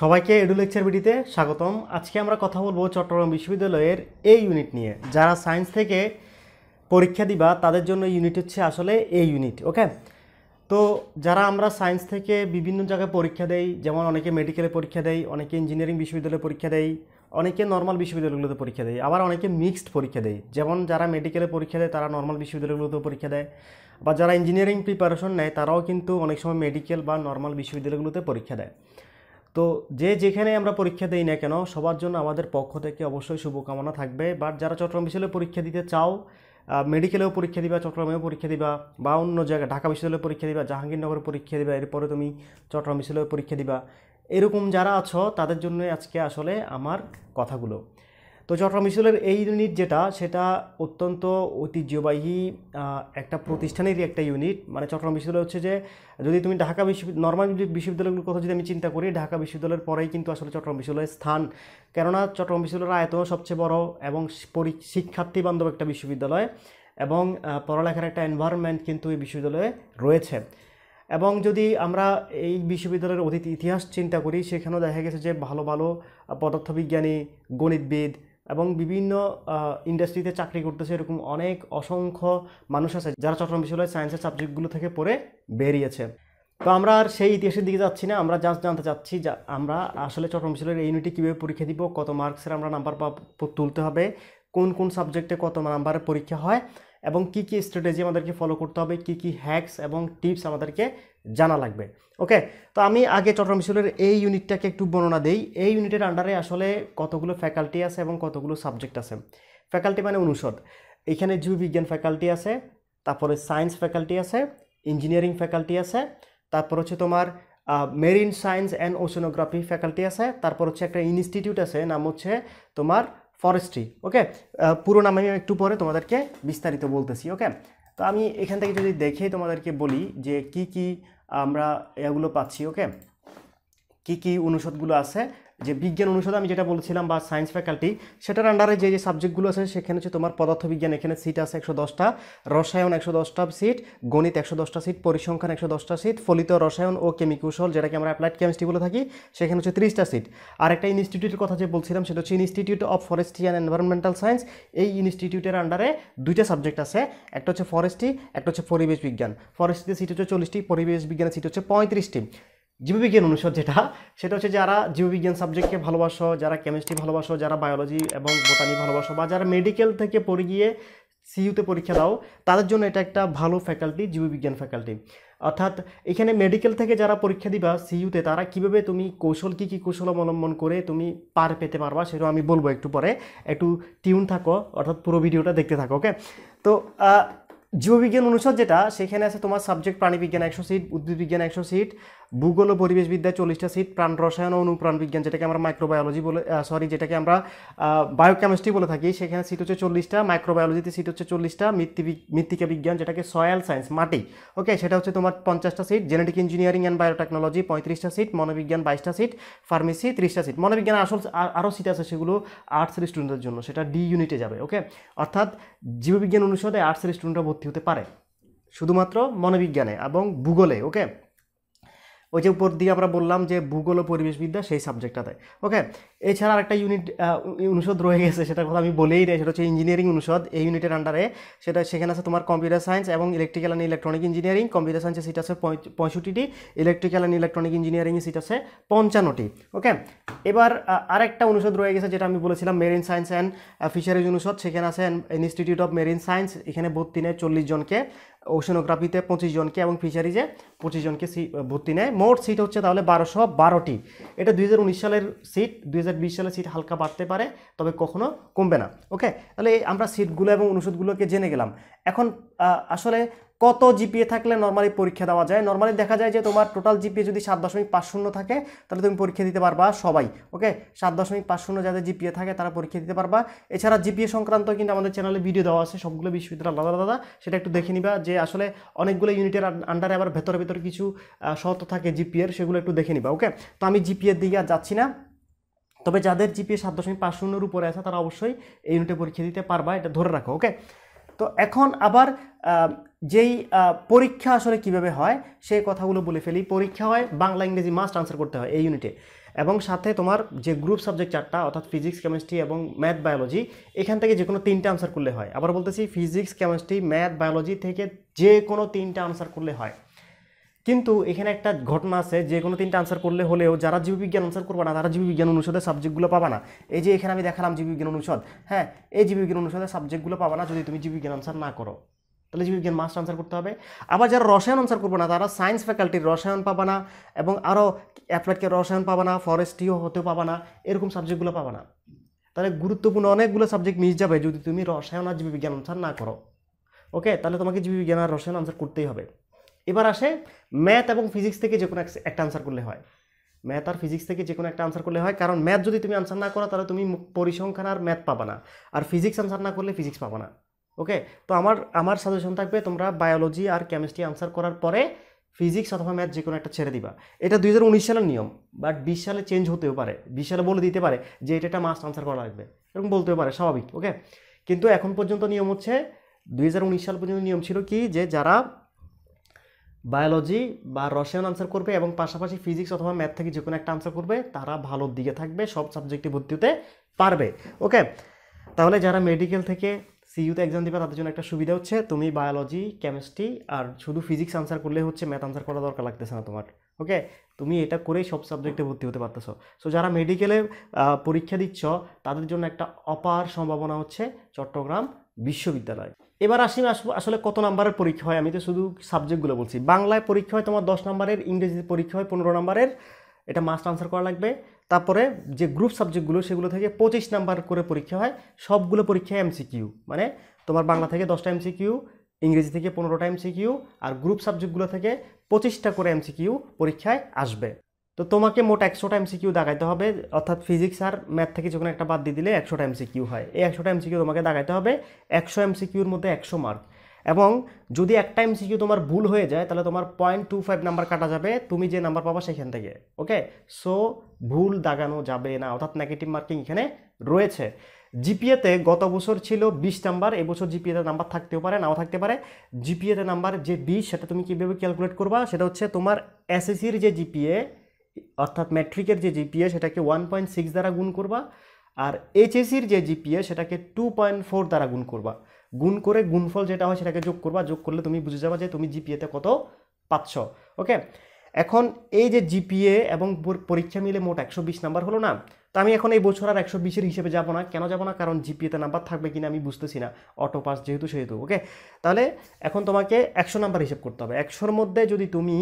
সবাইকে edu lecture ভিডিতে স্বাগতম আজকে আমরা কথা বলবো চট্টগ্রাম বিশ্ববিদ্যালয়ের এই ইউনিট নিয়ে যারা সায়েন্স থেকে পরীক্ষা দিবা তাদের জন্য ইউনিট হচ্ছে আসলে এই ইউনিট ওকে তো যারা আমরা সায়েন্স থেকে বিভিন্ন জায়গায় পরীক্ষা দেই যেমন অনেকে মেডিকেলে পরীক্ষা দেই অনেকে ইঞ্জিনিয়ারিং বিশ্ববিদ্যালয়ে পরীক্ষা দেই অনেকে নর্মাল বিশ্ববিদ্যালয়গুলোতে পরীক্ষা দেয় আবার অনেকে মিক্সড পরীক্ষা দেয় যেমন যারা মেডিকেলে পরীক্ষা দেয় তারা নর্মাল বিশ্ববিদ্যালয়গুলোতেও পরীক্ষা দেয় বা যারা ইঞ্জিনিয়ারিং প্রিপারেশন নেয় তারাও কিন্তু অনেক সময় মেডিকেল বা নর্মাল বিশ্ববিদ্যালয়গুলোতে পরীক্ষা দেয় তো যে যেখানে আমরা পরীক্ষা দিই না কেন সবার জন্য আমাদের পক্ষ থেকে অবশ্যই শুভকামনা থাকবে বাট যারা চট্টগ্রাম বিশ্ববিদ্যালয়ে পরীক্ষা দিতে চাও মেডিকেলেও পরীক্ষা দিবা চট্টগ্রামেও পরীক্ষা দিবা বা অন্য জায়গায় ঢাকা বিশ্ববিদ্যালয়ে পরীক্ষা দিবা জাহাঙ্গীরনগরে পরীক্ষা দিবা এরপরে তুমি চট্টগ্রাম বিশ্ববিদ্যালয়ে পরীক্ষা দিবা এরকম যারা আছো তাদের জন্য আজকে আসলে আমার কথাগুলো তো চট্টগ্রাম বিশ্ববিদ্যালয়ের এই ইউনিট যেটা সেটা অত্যন্ত ঐতিহ্যবাহী একটা প্রতিষ্ঠানেরই একটা ইউনিট মানে চট্টগ্রাম বিশ্ববিদ্যালয় হচ্ছে যে যদি তুমি ঢাকা বিশ্ববিদ্যালয় নর্মাল বিশ্ববিদ্যালয়গুলোর কথা যদি আমি চিন্তা করি ঢাকা বিশ্ববিদ্যালয়ের পরেই কিন্তু আসলে চট্টগ্রাম বিশ্ববিদ্যালয়ের স্থান কেননা চট্টগ্রাম বিশ্ববিদ্যালয়ের আয়তন সবচেয়ে বড় এবং শিক্ষার্থী বান্ধব একটা বিশ্ববিদ্যালয় এবং পড়ালেখার একটা এনভায়রনমেন্ট কিন্তু এই বিশ্ববিদ্যালয়ে রয়েছে এবং যদি আমরা এই বিশ্ববিদ্যালয়ের অতীত ইতিহাস চিন্তা করি সেখানেও দেখা গেছে যে ভালো ভালো পদার্থবিজ্ঞানী গণিতবিদ এবং বিভিন্ন ইন্ডাস্ট্রিতে চাকরি করতেছে এরকম অনেক অসংখ্য মানুষ আছে যারা চট্টগ্রাম বিশ্ববিদ্যালয়ের সায়েন্সের সাবজেক্টগুলো থেকে পড়ে বেরিয়েছে তো আমরা আর সেই ইতিহাসের দিকে যাচ্ছি না আমরা জাস্ট জানতে চাচ্ছি যা আমরা আসলে চট্টগ্রাম বিশ্ববিদ্যালয়ের ইউনিটি কীভাবে পরীক্ষা দিব কত মার্কসের আমরা নাম্বার তুলতে হবে কোন কোন সাবজেক্টে কত নাম্বারের পরীক্ষা হয় এবং কি কি স্ট্র্যাটেজি আমাদেরকে ফলো করতে হবে কি কি হ্যাকস এবং টিপস আমাদেরকে জানা লাগবে ওকে তো আমি আগে চট্টগ্রাম বিশ্ববিদ্যালয়ের এই ইউনিটটাকে একটু বর্ণনা দিই এই ইউনিটের আন্ডারে আসলে কতগুলো ফ্যাকাল্টি আছে এবং কতগুলো সাবজেক্ট আছে ফ্যাকাল্টি মানে অনুষদ এখানে জীববিজ্ঞান ফ্যাকাল্টি আছে তারপরে সায়েন্স ফ্যাকাল্টি আছে ইঞ্জিনিয়ারিং ফ্যাকাল্টি আছে তারপর হচ্ছে তোমার marine science and oceanography faculty আছে তারপর হচ্ছে একটা ইনস্টিটিউট আছে নাম হচ্ছে তোমার ফরেস্ট্রি ওকে পুরো নাম আমি একটু পরে তোমাদেরকে বিস্তারিত বলতেছি ওকে তো আমি এখান থেকে যদি দেখে তোমাদেরকে বলি যে কি কি আমরা এগুলো পাচ্ছি ওকে কি কি অনুষদগুলো আছে যে বিজ্ঞান অনুষদে আমি যেটা বলছিলাম বা সায়েন্স ফ্যাকাল্টি সেটার আন্ডারে যে যে সাবজেক্টগুলো আছে সেখানে হচ্ছে তোমার পদার্থবিজ্ঞান এখানে সিট আছে একশো দশটা রসায়ন একশো দশটা সিট গণিত একশো দশটা সিট পরিসংখ্যান একশো দশটা সিট ফলিত রসায়ন ও কেমিকৌশল যেটাকে আমরা অ্যাপ্লাইড কেমিস্ট্রি বলে থাকি সেখানে হচ্ছে ত্রিশটা সিট আর একটা ইনস্টিটিউটের কথা যে বলছিলাম সেটা হচ্ছে institute of forestry and environmental science এই ইনস্টিটিউটের আন্ডারে দুইটা সাবজেক্ট আছে একটা হচ্ছে ফরেস্ট্রি একটা হচ্ছে পরিবেশ বিজ্ঞান ফরেস্ট্রিতে সিট হচ্ছে চল্লিশটি পরিবেশ বিজ্ঞানের সিট হচ্ছে পঁয়ত্রিশটি জীববিজ্ঞান অনুষদ যেটা সেটা হচ্ছে যারা জীববিজ্ঞান সাবজেক্টকে ভালোবাসো যারা কেমিস্ট্রি ভালোবাসো যারা বায়োলজি এবং বোটানি ভালোবাসো বা যারা মেডিকেল থেকে পড়ে গিয়ে সিইউতে পরীক্ষা দাও তাদের জন্য এটা একটা ভালো ফ্যাকাল্টি জীববিজ্ঞান ফ্যাকাল্টি অর্থাৎ এখানে মেডিকেল থেকে যারা পরীক্ষা দিবা সিইউতে তারা কিভাবে তুমি কৌশল কী কী কৌশল অবলম্বন করে তুমি পার পেতে পারবা সেটা আমি বলবো একটু পরে একটু টিউন থাকো অর্থাৎ পুরো ভিডিওটা দেখতে থাকো ওকে তো জীববিজ্ঞান অনুষদ যেটা সেখানে আছে তোমার সাবজেক্ট প্রাণীবিজ্ঞান একশো সিট উদ্ভিদবিজ্ঞান একশো সিট ভূগোল ও পরিবেশবিদ্যায় চল্লিশটা সিট প্রাণ রসায়ন ও অনুপ্রাণ বিজ্ঞান যেটাকে আমরা মাইক্রোবায়োলজি বলে সরি যেটাকে আমরা বায়োকেমিস্ট্রি বলে থাকি সেখানে সিট হচ্ছে চল্লিশটা মাইক্রোবায়োলজিতে সিট হচ্ছে চল্লিশটা মৃত্তিকা বিজ্ঞান যেটাকে সয়েল সায়েন্স মাটি ওকে সেটা হচ্ছে তোমার পঞ্চাশটা seat genetic engineering and biotechnology পঁয়ত্রিশটা সিট মনোবিজ্ঞান বাইশটা সিট ফার্মেসি ত্রিশটা সিট মনোবিজ্ঞান আসল আরও সিট আছে সেগুলো আর্টসের স্টুডেন্টদের জন্য সেটা ডি ইউনিটে যাবে ওকে অর্থাৎ জীববিজ্ঞান অনুষদে আর্টসের স্টুডেন্টরা ভর্তি হতে পারে শুধুমাত্র মনোবিজ্ঞানে এবং ভূগোলে ওকে ওই যে উপর দিয়ে আমরা বললাম যে ভূগোল ও পরিবেশবিদ্যা সেই সাবজেক্টটাতে ওকে এছাড়া আরেকটা ইউনিট অনুষদ রয়ে গেছে সেটার কথা আমি বলেই নেই সেটা হচ্ছে ইঞ্জিনিয়ারিং অনুষদ এই ইউনিটের আন্ডারে সেটা সেখানে আছে তোমার কম্পিউটার সায়েন্স এবং electrical and electronic engineering computer সায়েন্সে সিট আছে পঁয়ষট্টিটি ইলেকট্রিক্যাল অ্যান্ড ইলেকট্রনিক ইঞ্জিনিয়ারিংয়ে সিট আছে পঞ্চান্নটি ওকে এবার আরেকটা অনুষদ রয়ে গেছে যেটা আমি বলেছিলাম মেরিন সায়েন্স অ্যান্ড ফিশারিজ অনুষদ সেখানে আছে ইনস্টিটিউট অফ মেরিন সায়েন্স এখানে ভর্তি নেয় চল্লিশ জনকে ওশনোগ্রাফিতে পঁচিশ জনকে এবং ফিশারিজে পঁচিশ জনকে ভর্তি নেয় মোট সিট হচ্ছে তাহলে বারোশো বারোটি এটা দুই সালের সিট দুই সালের সিট হালকা বাড়তে পারে তবে কখনো কমবে না ওকে তাহলে আমরা সিটগুলো এবং অনুষদগুলোকে জেনে গেলাম এখন আসলে কত জিপিএ থাকলে নর্মালি পরীক্ষা দেওয়া যায় নর্মালি দেখা যায় যে তোমার টোটাল জিপিএ যদি সাত দশমিক পাঁচ শূন্য থাকে তাহলে তুমি পরীক্ষা দিতে পারবা সবাই ওকে সাত দশমিক পাঁচ শূন্য যাদের জিপিএ থাকে তারা পরীক্ষা দিতে পারবা এছাড়া জিপিএ সংক্রান্ত কিন্তু আমাদের চ্যানেলে ভিডিও দেওয়া আছে সবগুলো বিশ্ববিদ্যালয় আলাদা আলাদা সেটা একটু দেখে নিবা যে আসলে অনেকগুলো ইউনিটের আন্ডারে আবার ভেতরে ভেতরে কিছু শর্ত থাকে জিপিএর সেগুলো একটু দেখে নিবা ওকে তো আমি জিপিএর দিকে আর যাচ্ছি না তবে যাদের জিপিএ সাত দশমিক পাঁচ শূন্যর উপরে আছে তারা অবশ্যই এই ইউনিটে পরীক্ষা দিতে পারবা এটা ধরে রাখো ওকে তো এখন আবার যেই পরীক্ষা আসলে কিভাবে হয় সেই কথাগুলো বলে ফেলি পরীক্ষা হয় বাংলা ইংরেজি মাস্ট আনসার করতে হয় এই ইউনিটে এবং সাথে তোমার যে গ্রুপ সাবজেক্ট চারটা অর্থাৎ ফিজিক্স কেমিস্ট্রি এবং ম্যাথ বায়োলজি এখান থেকে যে কোনো তিনটা আনসার করলে হয় আবার বলতেছি ফিজিক্স কেমিস্ট্রি ম্যাথ বায়োলজি থেকে যে কোনো তিনটা আনসার করলে হয় কিন্তু এখানে একটা ঘটনা আছে যে কোনো তিনটা আনসার করলে হলেও যারা জীববিজ্ঞান অনুসার করবে না তারা জীববিজ্ঞান অনুষদের সাবজেক্টগুলো পাবা না এই যে এখানে আমি দেখালাম জীববিজ্ঞান অনুষদ হ্যাঁ এই জীববিজ্ঞান অনুষদের সাবজেক্টগুলো পাবা না যদি তুমি জীববিজ্ঞান আনসার না করো তাহলে জীববিজ্ঞান মাস্ট আনসার করতে হবে আবার যারা রসায়ন আনসার করবে না তারা সায়েন্স ফ্যাকাল্টির রসায়ন পাবা না এবং আরও অ্যাপ্লাইডকে রসায়ন পাবা না ফরেস্ট্রিও হতেও পাবা না এরকম সাবজেক্টগুলো পাবা না তাহলে গুরুত্বপূর্ণ অনেকগুলো সাবজেক্ট মিস যাবে যদি তুমি রসায়ন আর জীববিজ্ঞান অনুসার না করো ওকে তাহলে তোমাকে জীববিজ্ঞান আর রসায়ন আনসার করতেই হবে এবার আসে ম্যাথ এবং ফিজিক্স থেকে যে কোনো একটা আনসার করলে হয় ম্যাথ আর ফিজিক্স থেকে যে কোনো একটা আনসার করলে হয় কারণ ম্যাথ যদি তুমি আনসার না করো তাহলে তুমি পরিসংখ্যান আর ম্যাথ পাবা না আর ফিজিক্স আনসার না করলে ফিজিক্স পাবা না ওকে তো আমার আমার সাজেশন থাকবে তোমরা বায়োলজি আর কেমিস্ট্রি আনসার করার পরে ফিজিক্স অথবা ম্যাথ যে কোনো একটা ছেড়ে দিবা এটা দুই সালের নিয়ম বাট বিশ সালে চেঞ্জ হতেও পারে বিশ সালে বলে দিতে পারে যে এটা একটা মাস্ট আনসার করা লাগবে এরকম বলতেও পারে স্বাভাবিক ওকে কিন্তু এখন পর্যন্ত নিয়ম হচ্ছে দুই সাল পর্যন্ত নিয়ম ছিল কি যে যারা বায়োলজি বা রসায়ন আনসার করবে এবং পাশাপাশি ফিজিক্স অথবা ম্যাথ থেকে যে কোনো একটা আনসার করবে তারা ভালোর দিকে থাকবে সব সাবজেক্টে ভর্তি হতে পারবে ওকে তাহলে যারা মেডিকেল থেকে সিইউতে এক্সাম দেবে তাদের জন্য একটা সুবিধা হচ্ছে তুমি বায়োলজি কেমিস্ট্রি আর শুধু ফিজিক্স আনসার করলে হচ্ছে ম্যাথ আনসার করা দরকার লাগতেছে না তোমার ওকে তুমি এটা করেই সব সাবজেক্টে ভর্তি হতে পারতেছো সো যারা মেডিকেলে পরীক্ষা দিচ্ছ তাদের জন্য একটা অপার সম্ভাবনা হচ্ছে চট্টগ্রাম বিশ্ববিদ্যালয় এবার আসি আসলে কত নাম্বারের পরীক্ষা হয় আমি তো শুধু সাবজেক্টগুলো বলছি বাংলায় পরীক্ষা হয় তোমার দশ নাম্বারের ইংরেজিতে পরীক্ষা হয় পনেরো নাম্বারের এটা মাস্ট আনসার করা লাগবে তারপরে যে গ্রুপ সাবজেক্টগুলো সেগুলো থেকে পঁচিশ নাম্বার করে পরীক্ষা হয় সবগুলো পরীক্ষা এমসিকিউ মানে তোমার বাংলা থেকে দশটা এমসিকিউ ইংরেজি থেকে পনেরোটা সিকিউ আর গ্রুপ সাবজেক্টগুলো থেকে পঁচিশটা করে এমসিকিউ পরীক্ষায় আসবে তো তোমাকে মোট একশোটা সিকিউ দেখাইতে হবে অর্থাৎ ফিজিক্স আর ম্যাথ থেকে যখন একটা বাদ দিয়ে দিলে একশোটা সিকিউ হয় এই একশোটা সিকিউ তোমাকে দেখাইতে হবে একশো সিকিউর মধ্যে একশো মার্ক এবং যদি একটা সিকিউ তোমার ভুল হয়ে যায় তাহলে তোমার পয়েন্ট টু ফাইভ নাম্বার কাটা যাবে তুমি যে নাম্বার পাবা সেখান থেকে ওকে সো ভুল দাগানো যাবে না অর্থাৎ নেগেটিভ মার্কিং এখানে রয়েছে জিপিএতে গত বছর ছিল বিশ নাম্বার এবছর জিপিএতে নাম্বার থাকতেও পারে নাও থাকতে পারে জিপিএতে নাম্বার যে বিশ সেটা তুমি কীভাবে ক্যালকুলেট করবা সেটা হচ্ছে তোমার এসএসসির যে জিপিএ অর্থাৎ ম্যাট্রিকের যে জিপিএ সেটাকে ওয়ান পয়েন্ট সিক্স দ্বারা গুণ করবা আর এইচএসির যে জিপিএ সেটাকে টু পয়েন্ট ফোর দ্বারা গুণ করবা গুণ করে গুণফল যেটা হয় সেটাকে যোগ করবা যোগ করলে তুমি বুঝে যাবা যে তুমি জিপিএতে কত পাচ্ছ ওকে এখন এই যে জিপিএ এবং পরীক্ষা মিলে মোট একশো বিশ নাম্বার হলো না তো আমি এখন এই বছর আর একশো বিশের হিসেবে যাবো না কেন যাবো না কারণ জিপিএতে নাম্বার থাকবে কিনা আমি বুঝতেছি না অটো পাস যেহেতু সেহেতু ওকে তাহলে এখন তোমাকে একশো নাম্বার হিসেব করতে হবে একশোর মধ্যে যদি তুমি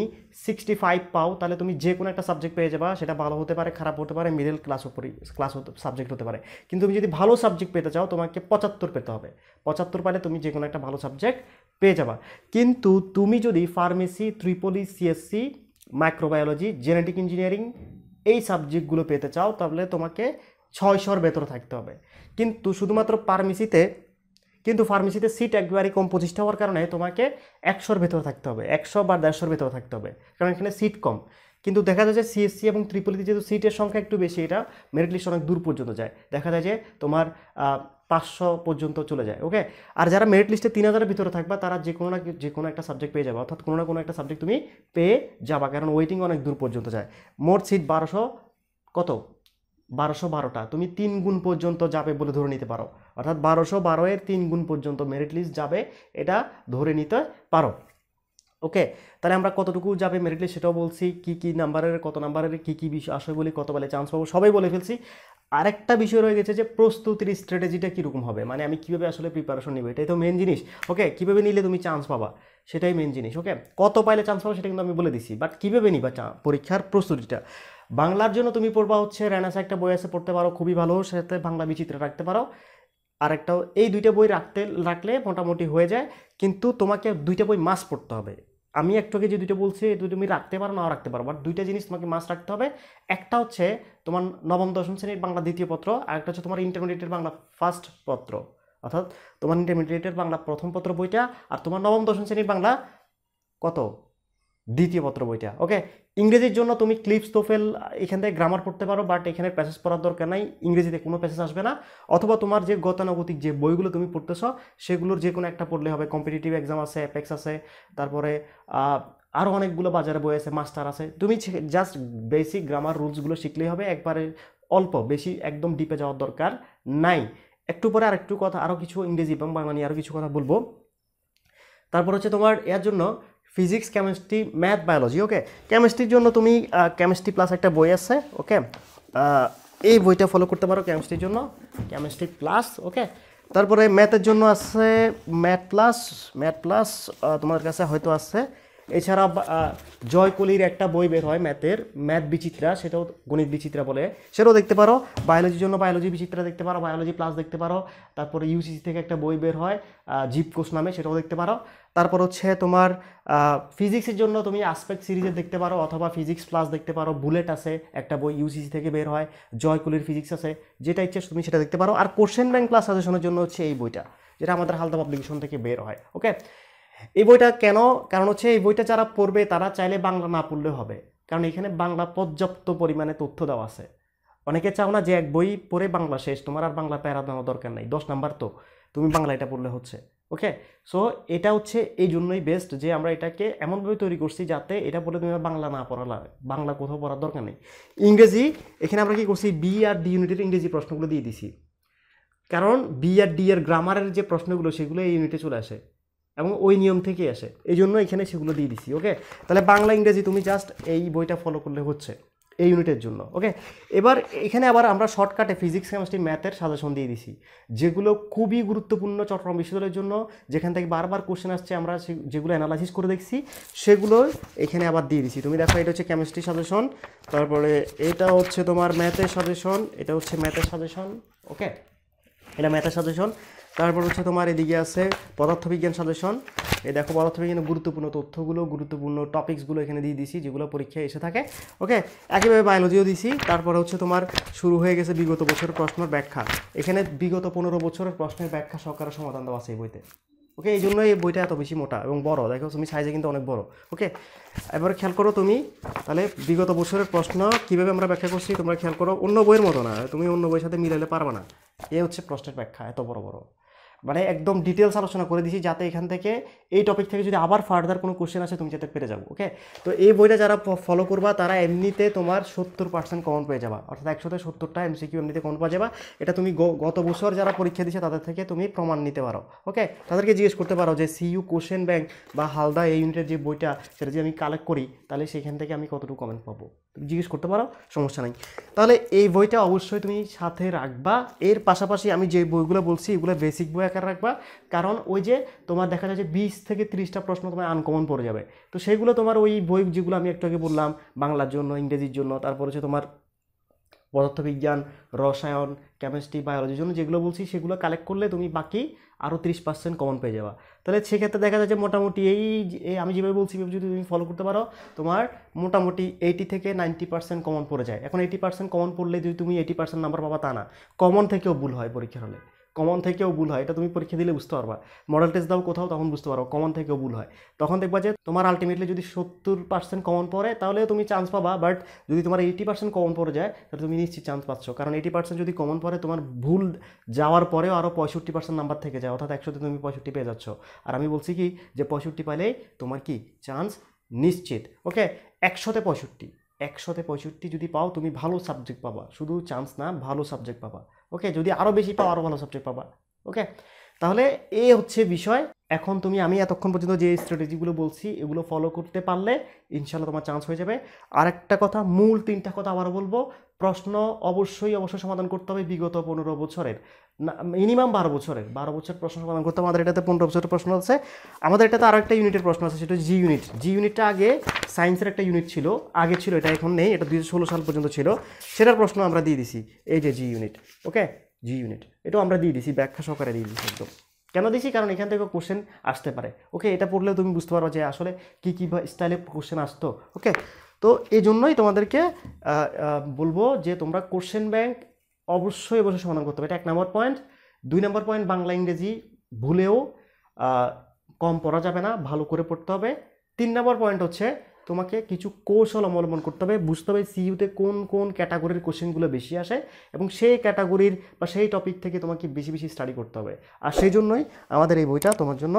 সিক্সটি ফাইভ পাও তাহলে তুমি যে কোনো একটা সাবজেক্ট পেয়ে যাবা সেটা ভালো হতে পারে খারাপ হতে পারে মিডল ক্লাস উপরই ক্লাস সাবজেক্ট হতে পারে কিন্তু তুমি যদি ভালো সাবজেক্ট পেতে চাও তোমাকে পঁচাত্তর পেতে হবে পঁচাত্তর পালে তুমি যে কোনো একটা ভালো সাবজেক্ট পেয়ে যাবা কিন্তু তুমি যদি pharmacy triple E CSC microbiology genetic engineering এই সাবজেক্টগুলো পেতে চাও তাহলে তোমাকে ছয়শোর ভেতরে থাকতে হবে কিন্তু শুধুমাত্র ফার্মেসিতে কিন্তু ফার্মেসিতে সিট একবারে কম পঁচিশটা হওয়ার কারণে তোমাকে একশোর ভেতরে থাকতে হবে একশো বা দেড়শোর ভেতরে থাকতে হবে কারণ এখানে সিট কম কিন্তু দেখা যায় যে সিএসসি এবং ত্রিপলিতে e যেহেতু সিটের সংখ্যা একটু বেশি এটা মেরিট লিস্ট অনেক দূর পর্যন্ত যায় দেখা যায় যে তোমার পাঁচশো পর্যন্ত চলে যায় ওকে আর যারা মেরিট লিস্টে তিন হাজারের ভিতরে থাকবা তারা যে কোনো না যে কোনো একটা সাবজেক্ট পেয়ে যাবে অর্থাৎ কোনো না কোনো একটা সাবজেক্ট তুমি পেয়ে যাবা কারণ ওয়েটিং অনেক দূর পর্যন্ত যায় মোট সিট বারোশো কত বারোশো বারোটা তুমি তিন গুণ পর্যন্ত যাবে বলে ধরে নিতে পারো অর্থাৎ বারোশো বারোয়ের তিন গুণ পর্যন্ত মেরিট লিস্ট যাবে এটা ধরে নিতে পারো ওকে তাহলে আমরা কতটুকু যাবে মেরিটলে সেটাও বলছি কি কি নাম্বারের কত নাম্বারের কী কী বিষয় আসবে বলে কত বেলা চান্স পাবো সবাই বলে ফেলছি আরেকটা বিষয় রয়ে গেছে যে প্রস্তুতির স্ট্র্যাটেজিটা কীরকম হবে মানে আমি কীভাবে আসলে প্রিপারেশন নেবো এটাই তো মেন জিনিস ওকে কীভাবে নিলে তুমি চান্স পাবা সেটাই মেন জিনিস ওকে কত পাইলে চান্স পাবো সেটা কিন্তু আমি বলে দিছি বাট কীভাবে নিবা চা পরীক্ষার প্রস্তুতিটা বাংলার জন্য তুমি পড়বা হচ্ছে রেনাসা একটা বই আছে পড়তে পারো খুবই ভালো সাথে বাংলা বিচিত্র রাখতে পারো আরেকটাও এই দুইটা বই রাখতে রাখলে মোটামুটি হয়ে যায় কিন্তু তোমাকে দুইটা বই মাস পড়তে হবে আমি একটুকে যে দুইটা বলছি এই তুমি রাখতে পারো নাও রাখতে পারো বাট দুইটা জিনিস তোমাকে মাস্ট রাখতে হবে একটা হচ্ছে তোমার নবম দশম শ্রেণীর বাংলা দ্বিতীয় পত্র আর একটা হচ্ছে তোমার ইন্টারমিডিয়েটের বাংলা ফার্স্ট পত্র অর্থাৎ তোমার ইন্টারমিডিয়েটের বাংলা প্রথম পত্র বইটা আর তোমার নবম দশম শ্রেণীর বাংলা কত দ্বিতীয় পত্র বইটা ওকে ইংরেজির জন্য তুমি ক্লিপস তোফেল এখান থেকে গ্রামার পড়তে পারো বাট এখানে প্যাসেজ পড়ার দরকার নাই ইংরেজিতে কোনো প্যাসেজ আসবে না অথবা তোমার যে গতানুগতিক যে বইগুলো তুমি পড়তেছো সেগুলোর যে কোনো একটা পড়লে হবে কম্পিটিটিভ এক্সাম আছে অ্যাপেক্স আছে তারপরে আরও অনেকগুলো বাজারে বই আছে মাস্টার আছে তুমি জাস্ট বেসিক গ্রামার রুলসগুলো শিখলেই হবে একবারে অল্প বেশি একদম ডিপে যাওয়ার দরকার নাই একটু পরে আর একটু কথা আরও কিছু ইংরেজি এবং বাংলা নিয়ে আরও কিছু কথা বলবো তারপর হচ্ছে তোমার এর জন্য physics chemistry math biology okay কেমিস্ট্রির জন্য তুমি কেমিস্ট্রি প্লাস একটা বই আছে ওকে এই বইটা ফলো করতে পারো কেমিস্ট্রির জন্য কেমিস্ট্রি প্লাস ওকে তারপরে ম্যাথের জন্য আছে ম্যাথ প্লাস ম্যাথ প্লাস তোমার কাছে হয়তো আছে এছাড়া জয়কলির একটা বই বের হয় ম্যাথের ম্যাথ বিচিত্রা সেটাও গণিত বিচিত্রা বলে সেটাও দেখতে পারো বায়োলজির জন্য বায়োলজি বিচিত্রা দেখতে পারো বায়োলজি প্লাস দেখতে পারো তারপর ইউসিসি থেকে একটা বই বের হয় জীবকোষ নামে সেটাও দেখতে পারো তারপর হচ্ছে তোমার ফিজিক্সের জন্য তুমি আসপেক্ট সিরিজের দেখতে পারো অথবা ফিজিক্স প্লাস দেখতে পারো বুলেট আছে একটা বই ইউসিসি থেকে বের হয় জয়কুলির ফিজিক্স আছে যেটা ইচ্ছে তুমি সেটা দেখতে পারো আর কোশ্চেন ব্যাংক ক্লাস সাজেশনের জন্য হচ্ছে এই বইটা যেটা আমাদের হালদা পাবলিকেশন থেকে বের হয় ওকে এই বইটা কেন কারণ হচ্ছে এই বইটা যারা পড়বে তারা চাইলে বাংলা না পড়লে হবে কারণ এখানে বাংলা পর্যাপ্ত পরিমাণে তথ্য দেওয়া আছে অনেকে চাও না যে এক বই পড়ে বাংলা শেষ তোমার আর বাংলা প্যারা দেওয়া দরকার নেই দশ নাম্বার তো তুমি বাংলা এটা পড়লে হচ্ছে ওকে সো এটা হচ্ছে এই জন্যই বেস্ট যে আমরা এটাকে এমনভাবে তৈরি করছি যাতে এটা পড়লে তুমি বাংলা না পড়া লাগে বাংলা কোথাও পড়ার দরকার নেই ইংরেজি এখানে আমরা কী করছি বি আর ডি ইউনিটের ইংরেজি প্রশ্নগুলো দিয়ে দিছি কারণ বি আর ডি এর গ্রামারের যে প্রশ্নগুলো সেগুলো এই ইউনিটে চলে আসে এবং ওই নিয়ম থেকেই আসে এই জন্য এখানে সেগুলো দিয়ে দিছি ওকে তাহলে বাংলা ইংরেজি তুমি জাস্ট এই বইটা ফলো করলে হচ্ছে এই ইউনিটের জন্য ওকে এবার এখানে আবার আমরা শর্টকাটে ফিজিক্স কেমিস্ট্রি ম্যাথের সাজেশন দিয়ে দিছি যেগুলো খুবই গুরুত্বপূর্ণ চট্টগ্রাম বিশ্ববিদ্যালয়ের জন্য যেখান থেকে বারবার কোশ্চেন আসছে আমরা যেগুলো অ্যানালাইসিস করে দেখছি সেগুলো এখানে আবার দিয়ে দিছি তুমি দেখো এটা হচ্ছে কেমিস্ট্রি সাজেশন তারপরে এটা হচ্ছে তোমার ম্যাথের সাজেশন এটা হচ্ছে ম্যাথের সাজেশন ওকে এটা ম্যাথের সাজেশন তারপর হচ্ছে তোমার এদিকে আছে পদার্থবিজ্ঞান সাজেশন এ দেখো পদার্থবিজ্ঞানের গুরুত্বপূর্ণ তথ্যগুলো গুরুত্বপূর্ণ টপিক্সগুলো এখানে দিয়ে দিছি যেগুলো পরীক্ষায় এসে থাকে ওকে একইভাবে বায়োলজিও দিছি তারপর হচ্ছে তোমার শুরু হয়ে গেছে বিগত বছরের প্রশ্নের ব্যাখ্যা এখানে বিগত পনেরো বছরের প্রশ্নের ব্যাখ্যা সরকারের সমাধান দেওয়া আছে এই বইতে ওকে এই জন্য এই বইটা এত বেশি মোটা এবং বড় দেখো তুমি সাইজে কিন্তু অনেক বড় ওকে এবার খেয়াল করো তুমি তাহলে বিগত বছরের প্রশ্ন কীভাবে আমরা ব্যাখ্যা করছি তোমরা খেয়াল করো অন্য বইয়ের মতো না তুমি অন্য বইয়ের সাথে মিলালে পারবে না এ হচ্ছে প্রশ্নের ব্যাখ্যা এত বড় বড় মানে একদম ডিটেলস আলোচনা করে দিছি যাতে এখান থেকে এই টপিক থেকে যদি আবার ফার্দার কোনো কোশ্চেন আসে তুমি যাতে পেরে যাবো ওকে তো এই বইটা যারা ফলো করবা তারা এমনিতে তোমার সত্তর পার্সেন্ট কমন পেয়ে যাবা অর্থাৎ একশোতে সত্তরটা সিকিউ এমনিতে কমন পাওয়া যাবা এটা তুমি গত বছর যারা পরীক্ষা দিছে তাদের থেকে তুমি প্রমাণ নিতে পারো ওকে তাদেরকে জিজ্ঞেস করতে পারো যে সিইউ কোশ্চেন ব্যাংক বা হালদা এই ইউনিটের যে বইটা সেটা যদি আমি কালেক্ট করি তাহলে সেখান থেকে আমি কতটুকু কমেন্ট পাবো তুমি জিজ্ঞেস করতে পারো সমস্যা নাই তাহলে এই বইটা অবশ্যই তুমি সাথে রাখবা এর পাশাপাশি আমি যে বইগুলো বলছি এগুলো বেসিক বই আকার রাখবা কারণ ওই যে তোমার দেখা যায় যে বিশ থেকে ত্রিশটা প্রশ্ন তোমার আনকমন পড়ে যাবে তো সেগুলো তোমার ওই বই যেগুলো আমি একটু আগে বললাম বাংলার জন্য ইংরেজির জন্য তারপর হচ্ছে তোমার পদার্থবিজ্ঞান রসায়ন কেমিস্ট্রি বায়োলজির জন্য যেগুলো বলছি সেগুলো কালেক্ট করলে তুমি বাকি আরও তিরিশ পার্সেন্ট কমন পেয়ে যাওয়া তাহলে সেক্ষেত্রে দেখা যায় যে মোটামুটি এই আমি যেভাবে বলছি যদি তুমি ফলো করতে পারো তোমার মোটামুটি এইটি থেকে নাইনটি পার্সেন্ট কমন পড়ে যায় এখন এইটি পার্সেন্ট কমন পড়লে যদি তুমি এইটি পার্সেন্ট নাম্বার পাবা তা না কমন থেকেও ভুল হয় পরীক্ষার হলে কমন থেকেও ভুল হয় এটা তুমি পরীক্ষা দিলে বুঝতে পারবা মডেল টেস্ট দাও কোথাও তখন বুঝতে পারো কমন থেকেও ভুল হয় তখন দেখবা যে তোমার আলটিমেটলি যদি সত্তর পার্সেন্ট কমন পড়ে তাহলে তুমি চান্স পাবা বাট যদি তোমার এইটি পার্সেন্ট কমন পড়ে যায় তাহলে তুমি নিশ্চিত চান্স পাচ্ছ কারণ এইটি পার্সেন্ট যদি কমন পড়ে তোমার ভুল যাওয়ার পরেও আরও পঁয়ষট্টি পার্সেন্ট নাম্বার থেকে যায় অর্থাৎ একশোতে তুমি পঁয়ষট্টি পেয়ে যাচ্ছ আর আমি বলছি কি যে পঁয়ষট্টি পাইলেই তোমার কি চান্স নিশ্চিত ওকে একশোতে পঁয়ষট্টি একশোতে পঁয়ষট্টি যদি পাও তুমি ভালো সাবজেক্ট পাবা শুধু চান্স না ভালো সাবজেক্ট পাবা ওকে যদি আরও বেশি পাও আরও ভালো সাবজেক্ট পাবা ওকে তাহলে এ হচ্ছে বিষয় এখন তুমি আমি এতক্ষণ পর্যন্ত যে স্ট্র্যাটেজিগুলো বলছি এগুলো ফলো করতে পারলে ইনশাল্লাহ তোমার চান্স হয়ে যাবে আরেকটা কথা মূল তিনটা কথা আবার বলবো প্রশ্ন অবশ্যই অবশ্যই সমাধান করতে হবে বিগত পনেরো বছরের না মিনিমাম বারো বছরের বারো বছর প্রশ্ন সমাধান করতে হবে আমাদের এটাতে পনেরো বছরের প্রশ্ন আছে আমাদের এটাতে আরও একটা ইউনিটের প্রশ্ন আছে সেটা জি ইউনিট জি ইউনিটটা আগে সায়েন্সের একটা ইউনিট ছিল আগে ছিল এটা এখন নেই এটা দুই সাল পর্যন্ত ছিল সেটার প্রশ্ন আমরা দিয়ে দিছি এই যে G unit okay G unit এটাও আমরা দিয়ে দিছি ব্যাখ্যা সহকারে দিয়ে দিছি একদম কেন দিছি কারণ এখান থেকে কোশ্চেন আসতে পারে ওকে এটা পড়লেও তুমি বুঝতে পারো যে আসলে কী কী স্টাইলে কোশ্চেন আসতো ওকে তো এই জন্যই তোমাদেরকে বলবো যে তোমরা কোশ্চেন ব্যাংক অবশ্যই অবশ্যই সমাধান করতে হবে এটা এক নম্বর পয়েন্ট দুই নম্বর পয়েন্ট বাংলা ইংরেজি ভুলেও কম পড়া যাবে না ভালো করে পড়তে হবে তিন নম্বর পয়েন্ট হচ্ছে তোমাকে কিছু কৌশল অবলম্বন করতে হবে বুঝতে হবে সিইউতে কোন কোন ক্যাটাগরির কোশ্চেনগুলো বেশি আসে এবং সেই ক্যাটাগরির বা সেই টপিক থেকে তোমাকে বেশি বেশি স্টাডি করতে হবে আর সেই জন্যই আমাদের এই বইটা তোমার জন্য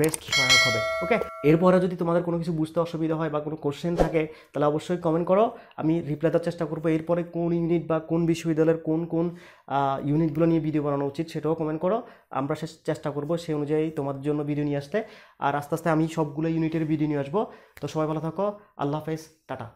বেস্ট সহায়ক হবে ওকে এরপরে যদি তোমাদের কোনো কিছু বুঝতে অসুবিধা হয় বা কোনো কোশ্চেন থাকে তাহলে অবশ্যই কমেন্ট করো আমি রিপ্লাই দেওয়ার চেষ্টা করবো এরপরে কোন ইউনিট বা কোন বিশ্ববিদ্যালয়ের কোন কোন ইউনিটগুলো নিয়ে ভিডিও বানানো উচিত সেটাও কমেন্ট করো আমরা সে চেষ্টা করবো সেই অনুযায়ী তোমাদের জন্য ভিডিও নিয়ে আসতে আর আস্তে আস্তে আমি সবগুলো ইউনিটের ভিডিও নিয়ে আসবো তো সবাই ভালো থাকো আল্লাহ হাফেজ টাটা